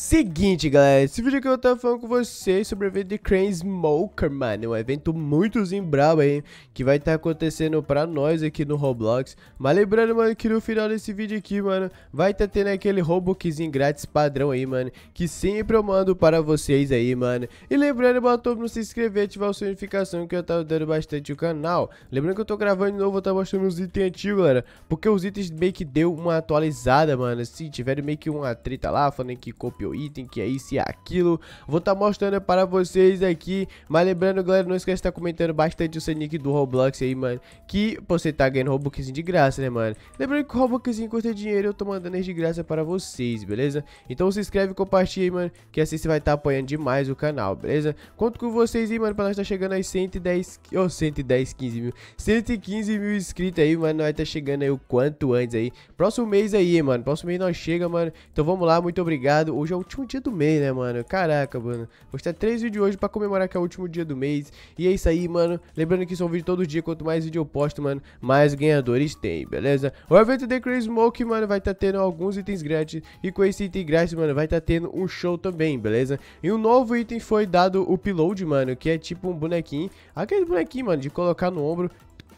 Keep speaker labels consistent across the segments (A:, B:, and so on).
A: Seguinte, galera, esse vídeo aqui eu tava falando com vocês sobre o evento de Crane Smoker, mano, é um evento muito brabo aí, que vai estar tá acontecendo pra nós aqui no Roblox, mas lembrando, mano, que no final desse vídeo aqui, mano, vai estar tá tendo aquele Robuxinho grátis padrão aí, mano, que sempre eu mando para vocês aí, mano, e lembrando, botou pra não se inscrever, ativar a sua notificação que eu tava dando bastante o canal, lembrando que eu tô gravando de novo, eu tá mostrando os itens antigos, galera, porque os itens meio que deu uma atualizada, mano, se tiveram meio que uma treta lá, falando que copiou item, que é isso e aquilo. Vou estar tá mostrando para vocês aqui. Mas lembrando, galera, não esquece de estar tá comentando bastante o seu nick do Roblox aí, mano. Que você tá ganhando Robuxzinho de graça, né, mano? Lembrando que o Robuxzinho custa dinheiro eu tô mandando eles de graça para vocês, beleza? Então se inscreve e compartilha aí, mano, que assim você vai estar tá apoiando demais o canal, beleza? Conto com vocês aí, mano, para nós estar tá chegando aí 110... Oh, 110, 15 mil. 115 mil inscritos aí, mano, nós tá chegando aí o quanto antes aí. Próximo mês aí, mano, próximo mês nós chega, mano. Então vamos lá, muito obrigado. Hoje eu o último dia do mês, né, mano? Caraca, mano. estar três vídeos hoje pra comemorar que é o último dia do mês. E é isso aí, mano. Lembrando que são vídeos todo dia. Quanto mais vídeo eu posto, mano, mais ganhadores tem, beleza? O evento The Crazy Smoke, mano, vai estar tá tendo alguns itens grátis. E com esse item grátis, mano, vai estar tá tendo um show também, beleza? E um novo item foi dado o upload, mano, que é tipo um bonequinho. Aquele bonequinho, mano, de colocar no ombro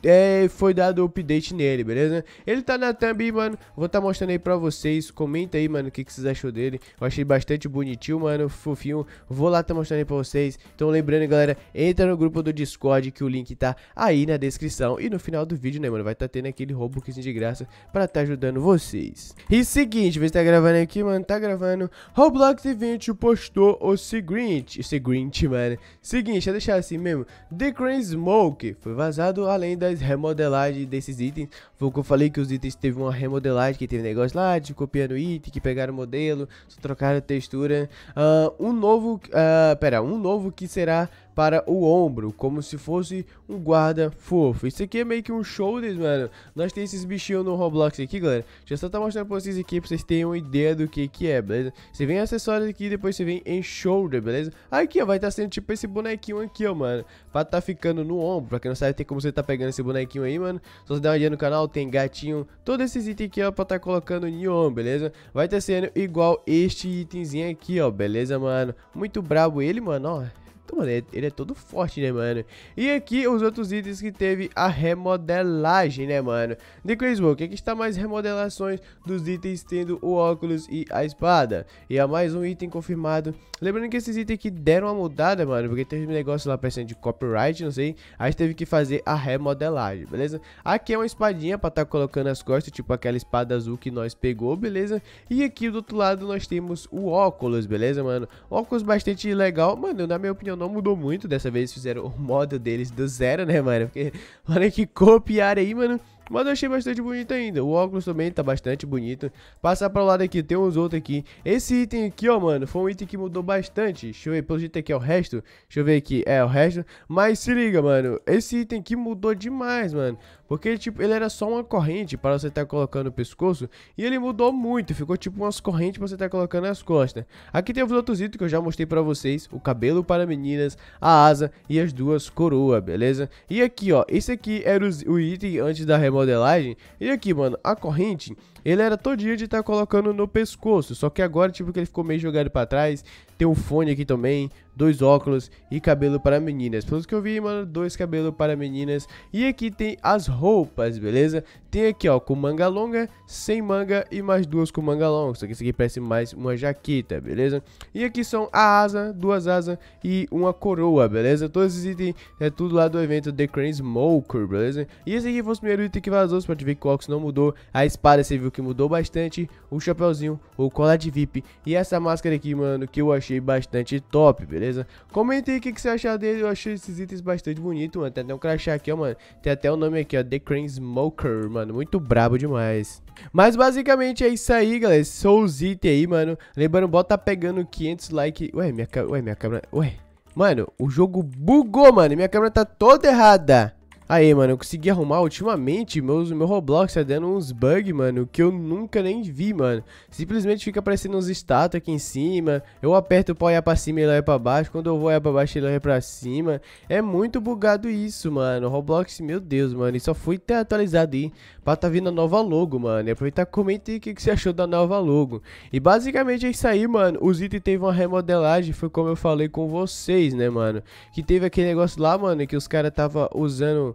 A: é, foi dado o update nele, beleza? Ele tá na thumb, aí, mano, vou tá mostrando aí pra vocês, comenta aí, mano, o que, que vocês achou dele, eu achei bastante bonitinho, mano, fofinho, vou lá tá mostrando aí pra vocês, então lembrando, galera, entra no grupo do Discord, que o link tá aí na descrição, e no final do vídeo, né, mano, vai tá tendo aquele Robuxinho de graça pra tá ajudando vocês. E seguinte, vê se tá gravando aqui, mano, tá gravando, Roblox Event postou o seguinte, o seguinte, mano, seguinte, deixa deixar assim mesmo, The Crane Smoke foi vazado além da das remodelagens desses itens. Foi o que eu falei que os itens teve uma remodelagem, que teve negócio lá de copiando item, que pegaram o modelo, trocaram a textura. Uh, um novo, uh, pera, um novo que será para o ombro, como se fosse um guarda fofo. Isso aqui é meio que um shoulder, mano. Nós temos esses bichinhos no Roblox aqui, galera. Já só tá mostrando pra vocês aqui, pra vocês terem uma ideia do que que é, beleza? Você vem em acessórios aqui, depois você vem em shoulder, beleza? Aqui, ó, vai estar tá sendo tipo esse bonequinho aqui, ó, mano. Pra tá ficando no ombro, pra quem não sabe, tem como você tá pegando esse bonequinho aí, mano. Só você dá uma olhada no canal, tem gatinho, todos esses itens aqui, ó, pra tá colocando em ombro, beleza? Vai tá sendo igual este itemzinho aqui, ó, beleza, mano? Muito brabo ele, mano, ó. Então, mano, ele, é todo forte, né, mano? E aqui os outros itens que teve a remodelagem, né, mano? De Crisbook, aqui está mais remodelações dos itens tendo o óculos e a espada. E há é mais um item confirmado. Lembrando que esses itens aqui deram uma mudada, mano, porque teve um negócio lá parecendo de copyright, não sei. A gente teve que fazer a remodelagem, beleza? Aqui é uma espadinha pra estar tá colocando as costas, tipo aquela espada azul que nós pegou, beleza? E aqui do outro lado nós temos o óculos, beleza, mano? Óculos bastante legal, mano, na minha opinião não mudou muito. Dessa vez fizeram o modo deles do zero, né, mano? Porque olha que copiar aí, mano. Mas eu achei bastante bonito ainda. O óculos também tá bastante bonito. Passar para o lado aqui, tem uns outros aqui. Esse item aqui, ó, mano, foi um item que mudou bastante. Deixa eu ver, pelo jeito aqui é o resto. Deixa eu ver aqui, é o resto. Mas se liga, mano, esse item aqui mudou demais, mano. Porque tipo, ele era só uma corrente para você estar tá colocando o pescoço e ele mudou muito, ficou tipo umas correntes para você estar tá colocando nas costas. Aqui tem outros itens que eu já mostrei para vocês, o cabelo para meninas, a asa e as duas coroas, beleza? E aqui, ó, esse aqui era o item antes da remodelagem. E aqui, mano, a corrente, ele era todo dia de estar tá colocando no pescoço, só que agora, tipo, que ele ficou meio jogado para trás. Tem um fone aqui também, dois óculos e cabelo para meninas. Pelo que eu vi, mano, dois cabelos para meninas. E aqui tem as roupas, beleza? Tem aqui, ó, com manga longa, sem manga e mais duas com manga longa. Só que isso aqui parece mais uma jaqueta, beleza? E aqui são a asa, duas asas e uma coroa, beleza? Todos esses itens é tudo lá do evento The Crane Smoker, beleza? E esse aqui foi o primeiro item que vazou, você pode ver que o óculos não mudou. A espada serviu o que mudou bastante, o chapéuzinho, o colar de VIP e essa máscara aqui, mano, que eu achei bastante top, beleza? Comente aí o que, que, você achou dele, eu achei esses itens bastante bonito, mano, tem até um crachá aqui, ó, mano, tem até o um nome aqui, ó, The Crane Smoker, mano, muito brabo demais. Mas basicamente é isso aí, galera, são os itens aí, mano, lembrando, bota tá pegando 500 likes, ué, minha, ué, minha câmera, ué, mano, o jogo bugou, mano, minha câmera tá toda errada. Aí, mano, eu consegui arrumar ultimamente, meus, meu Roblox tá dando uns bugs, mano, que eu nunca nem vi, mano. Simplesmente fica aparecendo uns estátuas aqui em cima, eu aperto pra olhar pra cima e ele olha pra baixo, quando eu vou olhar pra baixo ele olha pra cima. É muito bugado isso, mano. Roblox, meu Deus, mano, e só foi ter atualizado aí pra tá vindo a nova logo, mano. E aproveitar comenta aí o que, que você achou da nova logo. E basicamente é isso aí, mano. Os itens teve uma remodelagem, foi como eu falei com vocês, né, mano. Que teve aquele negócio lá, mano, que os caras tava usando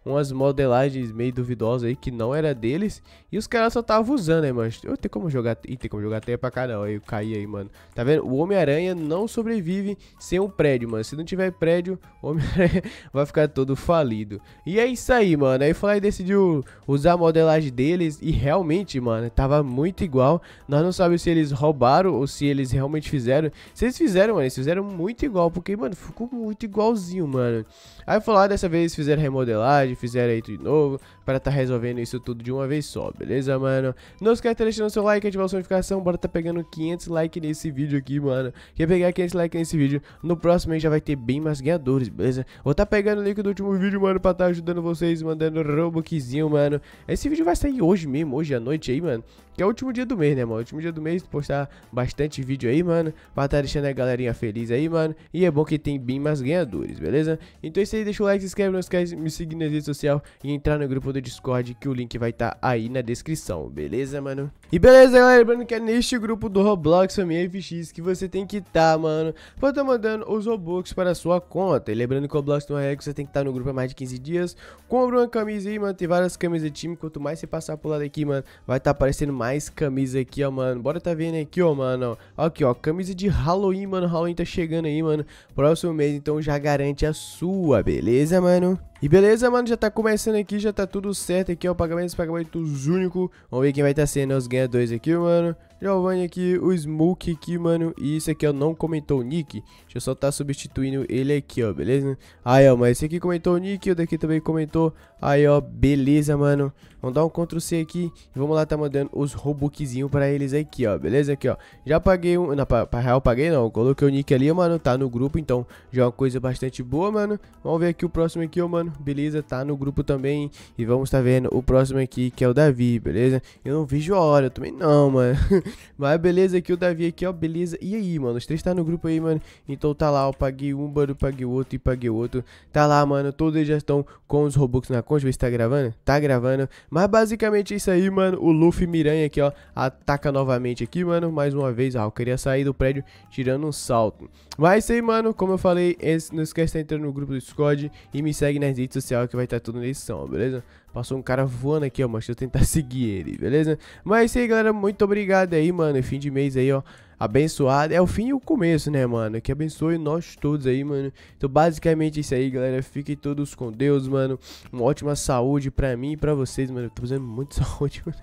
A: umas modelagens meio duvidosas aí que não era deles. E os caras só estavam usando, hein né, mano? Eu tenho como jogar. Ih, tem como jogar até pra cá não. Aí eu caí aí, mano. Tá vendo? O Homem-Aranha não sobrevive sem um prédio, mano. Se não tiver prédio, o Homem-Aranha vai ficar todo falido. E é isso aí, mano. Aí foi decidiu usar a modelagem deles. E realmente, mano, tava muito igual. Nós não sabemos se eles roubaram ou se eles realmente fizeram. Se eles fizeram, mano, eles fizeram muito igual. Porque, mano, ficou muito igualzinho, mano. Aí falar lá, dessa vez fizeram remodelagem cidade, fizeram aí tudo de novo, para tá resolvendo isso tudo de uma vez só, beleza, mano? Não esquece de deixar o seu like, ativar a sua notificação, bora tá pegando 500 likes nesse vídeo aqui, mano. Quer pegar 500 likes nesse vídeo, no próximo aí já vai ter bem mais ganhadores, beleza? Vou tá pegando o link do último vídeo, mano, pra tá ajudando vocês, mandando robuquizinho, mano. Esse vídeo vai sair hoje mesmo, hoje à noite aí, mano. Que é o último dia do mês, né, mano? O último dia do mês, postar bastante vídeo aí, mano. Pra tá deixando a galerinha feliz aí, mano. E é bom que tem bem mais ganhadores, beleza? Então é isso aí, deixa o like, se inscreve, não esquece, me seguir nas redes rede social e entrar no grupo do Discord que o link vai estar tá aí na descrição, beleza, mano? E beleza, galera, lembrando que é neste grupo do Roblox Família FX que você tem que estar, tá, mano, pra estar tá mandando os Robux para a sua conta. E lembrando que o Roblox tem uma regra que você tem que estar tá no grupo há mais de 15 dias. Compre uma camisa aí, mano, tem várias camisas de time. Quanto mais você passar por lado aqui, mano, vai estar tá aparecendo mais camisa aqui, ó, mano. Bora tá vendo aqui, ó, mano, aqui, ó, camisa de Halloween, mano, Halloween tá chegando aí, mano, próximo mês, então já garante a sua, beleza, mano? E beleza, mano, já tá começando aqui, já tá tudo certo aqui, ó, pagamento, pagamento único. Vamos ver quem vai estar tá sendo os ganhadores ganhar é dois aqui, mano. Giovanni aqui, o Smoke aqui, mano. E isso aqui, ó, não comentou o Nick. Deixa eu só tá substituindo ele aqui, ó, beleza? Aí, ó, mas esse aqui comentou o Nick, o daqui também comentou. Aí, ó, beleza, mano. Vamos dar um Ctrl C aqui e vamos lá tá mandando os Robuxzinho pra eles aqui, ó, beleza? Aqui, ó, já paguei um... Não, pra, pra real paguei não, coloquei o Nick ali, mano, tá no grupo, então já é uma coisa bastante boa, mano. Vamos ver aqui o próximo aqui, ó, mano, beleza? Tá no grupo também e vamos tá vendo o próximo aqui, que é o Davi, beleza? Eu não vejo a hora, eu também não, mano. Mas beleza aqui, o Davi aqui, ó, beleza. E aí, mano, os três tá no grupo aí, mano. Então tá lá, ó, paguei um, mano, paguei outro e paguei outro. Tá lá, mano, todos eles já estão com os Robux na conta. Deixa eu ver se tá gravando. Tá gravando. Mas basicamente é isso aí, mano. O Luffy Miranha aqui, ó, ataca novamente aqui, mano. Mais uma vez, ó, ah, eu queria sair do prédio tirando um salto. Mas é isso aí, mano, como eu falei, não esquece de entrar no grupo do Discord e me segue nas redes sociais que vai estar tá tudo na ó, beleza? Passou um cara voando aqui, ó, mas Deixa eu tentar seguir ele, beleza? Mas é isso aí, galera. Muito obrigado aí, mano. Fim de mês aí, ó. Abençoado. É o fim e o começo, né, mano? Que abençoe nós todos aí, mano. Então, basicamente é isso aí, galera. Fiquem todos com Deus, mano. Uma ótima saúde pra mim e pra vocês, mano. Eu tô fazendo muito saúde, mano.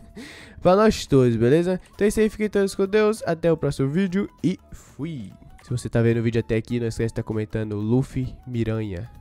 A: pra nós todos, beleza? Então é isso aí. Fiquem todos com Deus. Até o próximo vídeo e fui. Se você tá vendo o vídeo até aqui, não esquece de estar tá comentando Luffy Miranha.